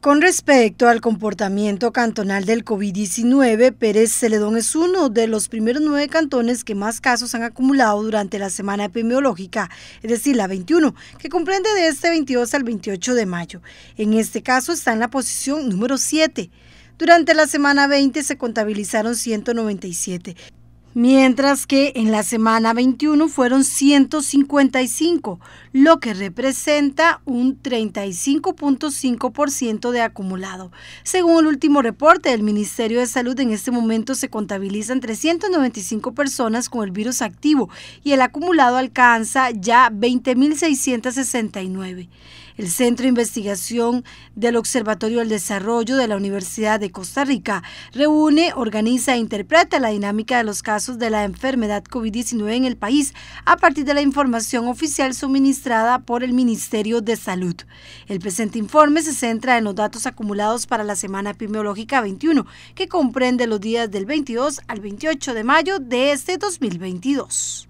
Con respecto al comportamiento cantonal del COVID-19, Pérez Celedón es uno de los primeros nueve cantones que más casos han acumulado durante la semana epidemiológica, es decir, la 21, que comprende de este 22 al 28 de mayo. En este caso está en la posición número 7. Durante la semana 20 se contabilizaron 197 mientras que en la semana 21 fueron 155, lo que representa un 35.5% de acumulado. Según el último reporte del Ministerio de Salud, en este momento se contabilizan 395 personas con el virus activo y el acumulado alcanza ya 20.669. El Centro de Investigación del Observatorio del Desarrollo de la Universidad de Costa Rica reúne, organiza e interpreta la dinámica de los casos de la enfermedad COVID-19 en el país a partir de la información oficial suministrada por el Ministerio de Salud. El presente informe se centra en los datos acumulados para la semana epidemiológica 21, que comprende los días del 22 al 28 de mayo de este 2022.